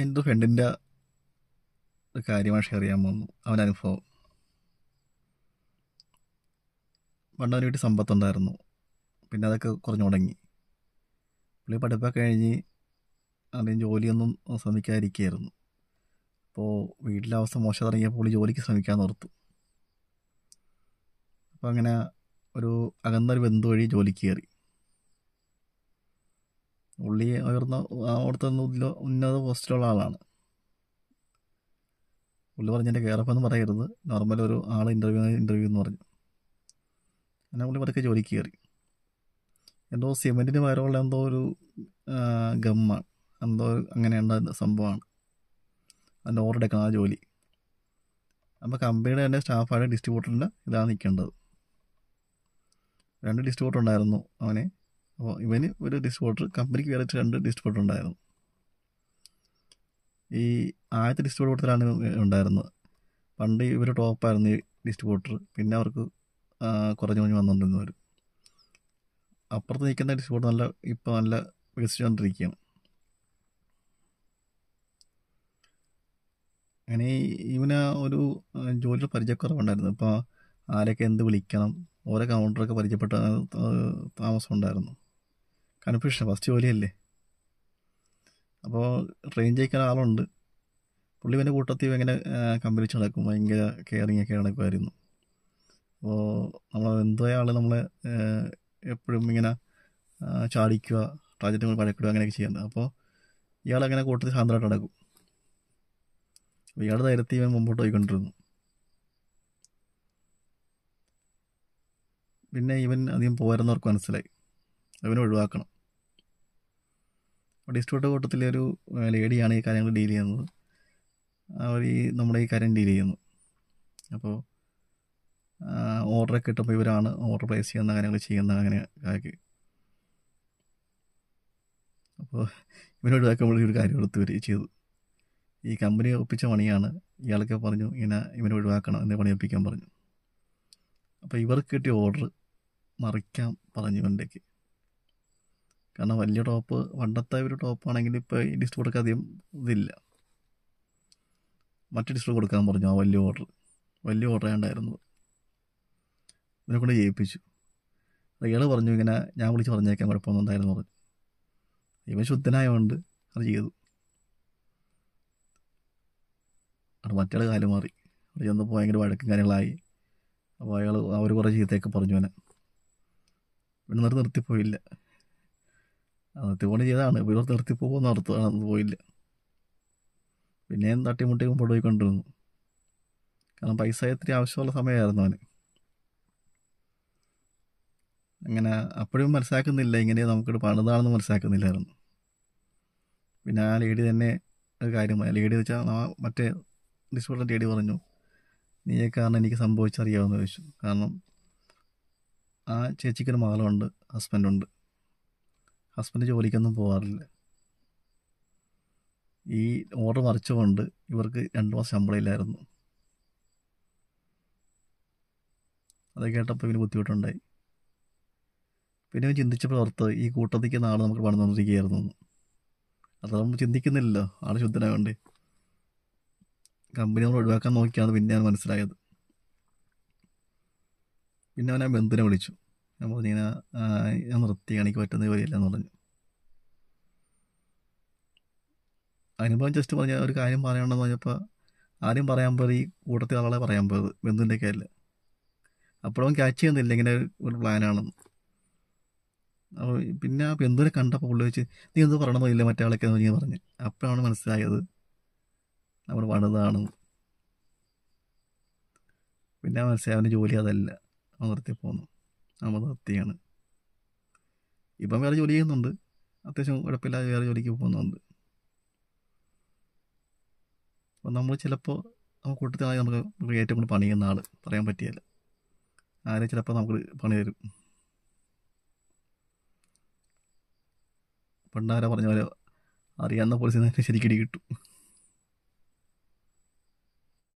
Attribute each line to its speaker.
Speaker 1: എൻ്റെ ഫ്രണ്ടിൻ്റെ ഒരു കാര്യമാണ് ഷെയർ ചെയ്യാൻ പോകുന്നു അവൻ്റെ അനുഭവം പണ്ട് അവന് വീട്ടിൽ സമ്പത്തുണ്ടായിരുന്നു പിന്നെ അതൊക്കെ കുറഞ്ഞു തുടങ്ങി പുള്ളി പഠിപ്പൊക്കെ കഴിഞ്ഞ് അവൻ്റെ ജോലിയൊന്നും ശ്രമിക്കാതിരിക്കുകയായിരുന്നു അപ്പോൾ വീട്ടിലെ അവസ്ഥ മോശം തുടങ്ങിയപ്പോൾ പുള്ളി ജോലിക്ക് ശ്രമിക്കാൻ നിർത്തും അപ്പോൾ അങ്ങനെ ഒരു അകന്നൊരു ബന്ധു വഴി ജോലിക്ക് കയറി പുള്ളി ഉയർന്ന അവിടുത്തെ ഉന്നത പോസ്റ്റിലുള്ള ആളാണ് പുള്ളി പറഞ്ഞ് എൻ്റെ കയറപ്പെന്ന് പറയരുത് നോർമൽ ഒരു ആൾ ഇൻ്റർവ്യൂ ഇൻ്റർവ്യൂ എന്ന് പറഞ്ഞു അങ്ങനെ പുള്ളി പതുക്കെ ജോലിക്ക് കയറി എന്തോ സിമെൻറ്റിന് പകരമുള്ള എന്തോ ഒരു ഗമ്മാണ് എന്തോ അങ്ങനെയുള്ള സംഭവമാണ് അതിൻ്റെ ഓർഡർ എടുക്കണം ആ ജോലി അപ്പോൾ കമ്പനിയുടെ തന്നെ സ്റ്റാഫായിട്ട് ഡിസ്ട്രിബ്യൂട്ടറിൻ്റെ ഇതാണ് നിൽക്കേണ്ടത് രണ്ട് ഡിസ്ട്രിബ്യൂട്ടർ ഉണ്ടായിരുന്നു അവനെ അപ്പോൾ ഇവന് ഒരു ഡിസ്പോട്ടർ കമ്പനിക്ക് വേറെ രണ്ട് ഡിസ്പോട്ടർ ഉണ്ടായിരുന്നു ഈ ആദ്യത്തെ ഡിസ്ട്രിബ്യൂട്ടർ കൊടുത്തിലാണ് ഉണ്ടായിരുന്നത് പണ്ട് ഇവർ ടോപ്പായിരുന്നു ഈ ഡിസ്ട്രിബ്യൂട്ടർ പിന്നെ അവർക്ക് കുറഞ്ഞു കുറഞ്ഞ് വന്നുകൊണ്ടിരുന്നവർ അപ്പുറത്ത് നിൽക്കുന്ന ഡിസ്ട്രിബ്യൂട്ടർ നല്ല ഇപ്പോൾ നല്ല വികസിച്ചുകൊണ്ടിരിക്കുകയാണ് അങ്ങനെ ഇവന് ഒരു ജോലിയിൽ പരിചയക്കുറവുണ്ടായിരുന്നു ഇപ്പോൾ ആരൊക്കെ എന്ത് വിളിക്കണം ഓരോ കൗണ്ടറൊക്കെ പരിചയപ്പെട്ട താമസം ഉണ്ടായിരുന്നു കൺഫ്യൂഷൻ ഫസ്റ്റ് ജോലിയല്ലേ അപ്പോൾ ട്രെയിൻ ചെയ്യിക്കാൻ ആളുണ്ട് പുള്ളി ഇവൻ്റെ കൂട്ടത്തിൽ ഇങ്ങനെ കമ്പനിച്ച് നടക്കും ഭയങ്കര കെയറിങ് ഒക്കെ നടക്കുമായിരുന്നു അപ്പോൾ നമ്മൾ എന്തോ ആൾ നമ്മളെ എപ്പോഴും ഇങ്ങനെ ചാടിക്കുക ടാർജറ്റ് പഴക്കിടുക അങ്ങനെയൊക്കെ ചെയ്യാൻ അപ്പോൾ ഇയാളങ്ങനെ കൂട്ടത്തിൽ ശാന്തമായിട്ട് നടക്കും അപ്പോൾ ഇയാളുടെ ധൈര്യത്തിൽ ഇവൻ മുമ്പോട്ട് പോയിക്കൊണ്ടിരുന്നു പിന്നെ ഇവൻ അധികം പോരുന്നവർക്ക് മനസ്സിലായി അവനെ ഒഴിവാക്കണം ഡിസ്ട്രിബ്യൂട്ടർ കൂട്ടത്തിലെ ഒരു ലേഡിയാണ് ഈ കാര്യങ്ങൾ ഡീൽ ചെയ്യുന്നത് അവർ ഈ നമ്മുടെ ഈ കാര്യം ഡീൽ ചെയ്യുന്നു അപ്പോൾ ഓർഡറൊക്കെ കിട്ടുമ്പോൾ ഇവരാണ് ഓർഡർ പ്ലേസ് ചെയ്യുന്ന കാര്യങ്ങൾ ചെയ്യുന്ന അങ്ങനെ ആക്കി അപ്പോൾ ഇവരോട് ആക്കുമ്പോൾ ഒരു കാര്യം എടുത്തു വരിക ചെയ്തു ഈ കമ്പനി ഒപ്പിച്ച പണിയാണ് ഇയാളൊക്കെ പറഞ്ഞു ഇങ്ങനെ ഇവനെ ഒഴിവാക്കണം എന്നെ ഒപ്പിക്കാൻ പറഞ്ഞു അപ്പോൾ ഇവർക്ക് കിട്ടിയ ഓർഡർ മറിക്കാൻ പറഞ്ഞു ഇവൻ്റെക്ക് കാരണം വലിയ ടോപ്പ് പണ്ടത്തെ ഒരു ടോപ്പാണെങ്കിൽ ഇപ്പോൾ ഈ ഡിസ്ട്രിബ്യൂട്ടർക്ക് അധികം ഇതില്ല മറ്റു ഡിസ്ട്രിബ്യൂട്ട് കൊടുക്കാൻ പറഞ്ഞു ആ വലിയ ഓർഡർ വലിയ ഓർഡർ ആണ്ടായിരുന്നത് ഇതിനെ കൊണ്ട് ജയിപ്പിച്ചു ഇയാൾ പറഞ്ഞു ഇങ്ങനെ ഞാൻ വിളിച്ച് പറഞ്ഞേക്കാൻ കുഴപ്പമൊന്നും ഉണ്ടായിരുന്നു പറഞ്ഞു ഇവ ശുദ്ധനായതുകൊണ്ട് അത് ചെയ്തു അവിടെ മറ്റേ കാലം മാറി അവിടെ ചെന്ന് ഭയങ്കര വഴക്കും കാര്യങ്ങളായി അപ്പോൾ അയാൾ അവർ കുറേ ചീത്തയൊക്കെ പറഞ്ഞു അവനെ പിന്നെ നിർത്തി നിർത്തിപ്പോയില്ല നിർത്തി പോണി ചെയ്താണ് ഇവർ നിർത്തി നടത്തുകയാണ് നടത്താണ് പോയില്ല പിന്നെയും തട്ടിമുട്ടി മുമ്പോട്ട് പോയിക്കൊണ്ടിരുന്നു കാരണം പൈസ ഇത്തിരി ആവശ്യമുള്ള സമയമായിരുന്നു അവന് അങ്ങനെ അപ്പോഴും മനസ്സിലാക്കുന്നില്ല ഇങ്ങനെ നമുക്കിത് പണിതാണെന്ന് മനസ്സിലാക്കുന്നില്ലായിരുന്നു പിന്നെ ആ ലേഡി തന്നെ ഒരു കാര്യമായി ലേഡി എന്ന് വെച്ചാൽ മറ്റേ ഡിസ്പോർട്ട് ലേഡി പറഞ്ഞു നീയെ കാരണം എനിക്ക് സംഭവിച്ചറിയാവുന്ന ചോദിച്ചു കാരണം ആ ചേച്ചിക്കൊരു മകളുണ്ട് ഹസ്ബൻഡുണ്ട് ഹസ്ബൻഡ് ജോലിക്കൊന്നും പോകാറില്ല ഈ ഓർഡർ മറിച്ചുകൊണ്ട് ഇവർക്ക് രണ്ട് മാസം ഇല്ലായിരുന്നു അത് കേട്ടപ്പോൾ ഇവന് ബുദ്ധിമുട്ടുണ്ടായി പിന്നെ ഇവൻ ചിന്തിച്ചപ്പോൾ ഓർത്ത് ഈ കൂട്ടത്തിക്കുന്ന ആൾ നമുക്ക് പണം തന്നിരിക്കുകയായിരുന്നു അത് നമ്മൾ ചിന്തിക്കുന്നില്ലല്ലോ ആൾ ശുദ്ധനാവേണ്ടേ കമ്പനി നമ്മൾ ഒഴിവാക്കാൻ നോക്കിയാണ് പിന്നെയാണ് മനസ്സിലായത് പിന്നെ അവൻ ആ ബന്ധുവിനെ വിളിച്ചു അപ്പോൾ നീന നിർത്തി കാണിക്ക് പറ്റുന്ന എന്ന് പറഞ്ഞു അനുഭവം ജസ്റ്റ് പറഞ്ഞ ഒരു കാര്യം പറയണമെന്ന് പറഞ്ഞപ്പോൾ ആദ്യം പറയാൻ പോയി കൂട്ടത്തിൽ ആളെ പറയാൻ പോയത് ബന്ധുവിൻ്റെ കയ്യിൽ അപ്പോഴും ക്യാച്ച് ചെയ്യുന്നില്ല ഇങ്ങനെ ഒരു പ്ലാനാണെന്ന് അപ്പോൾ പിന്നെ ആ ബന്ധുവിനെ കണ്ടപ്പോൾ പുള്ളി വെച്ച് നീ എന്ത് പറയണമെന്ന് ഇല്ല മറ്റേ ആളൊക്കെ നീ പറഞ്ഞു അപ്പോഴാണ് മനസ്സിലായത് നമ്മൾ വണതാണ് പിന്നെ മനസ്സിലായ അവൻ്റെ ജോലി അതല്ല നിർത്തി പോന്നു അമൃതാപ്തിയാണ് ഇപ്പം വേറെ ജോലി ചെയ്യുന്നുണ്ട് അത്യാവശ്യം കുഴപ്പമില്ലാതെ വേറെ ജോലിക്ക് പോകുന്നുണ്ട് അപ്പം നമ്മൾ ചിലപ്പോൾ നമുക്ക് കൂട്ടത്തിലായി നമുക്ക് ഏറ്റവും കൂടുതൽ പണിയുന്ന ആൾ പറയാൻ പറ്റിയല്ല ആരെ ചിലപ്പോൾ നമുക്ക് പണി തരും പണ്ടാരാ പറഞ്ഞ പോലെ അറിയാവുന്ന പോലീസിനെ ശരിക്കടി കിട്ടും